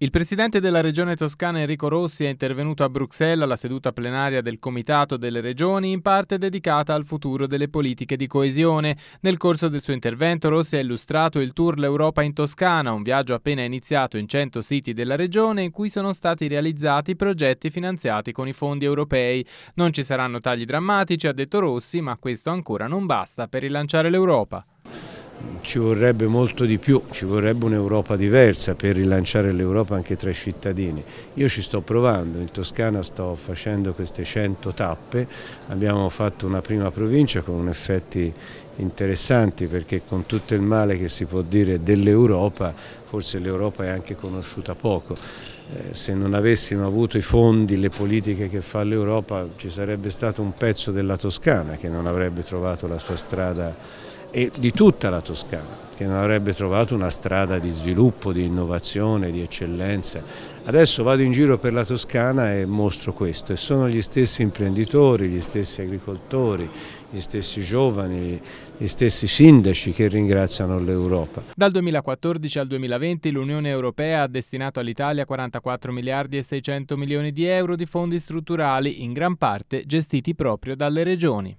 Il presidente della Regione Toscana Enrico Rossi è intervenuto a Bruxelles alla seduta plenaria del Comitato delle Regioni, in parte dedicata al futuro delle politiche di coesione. Nel corso del suo intervento Rossi ha illustrato il tour L'Europa in Toscana, un viaggio appena iniziato in 100 siti della regione in cui sono stati realizzati progetti finanziati con i fondi europei. Non ci saranno tagli drammatici, ha detto Rossi, ma questo ancora non basta per rilanciare l'Europa. Ci vorrebbe molto di più, ci vorrebbe un'Europa diversa per rilanciare l'Europa anche tra i cittadini. Io ci sto provando, in Toscana sto facendo queste 100 tappe, abbiamo fatto una prima provincia con effetti interessanti perché con tutto il male che si può dire dell'Europa, forse l'Europa è anche conosciuta poco. Eh, se non avessimo avuto i fondi, le politiche che fa l'Europa, ci sarebbe stato un pezzo della Toscana che non avrebbe trovato la sua strada e di tutta la Toscana che non avrebbe trovato una strada di sviluppo, di innovazione, di eccellenza. Adesso vado in giro per la Toscana e mostro questo e sono gli stessi imprenditori, gli stessi agricoltori, gli stessi giovani, gli stessi sindaci che ringraziano l'Europa. Dal 2014 al 2020 l'Unione Europea ha destinato all'Italia 44 miliardi e 600 milioni di euro di fondi strutturali, in gran parte gestiti proprio dalle regioni.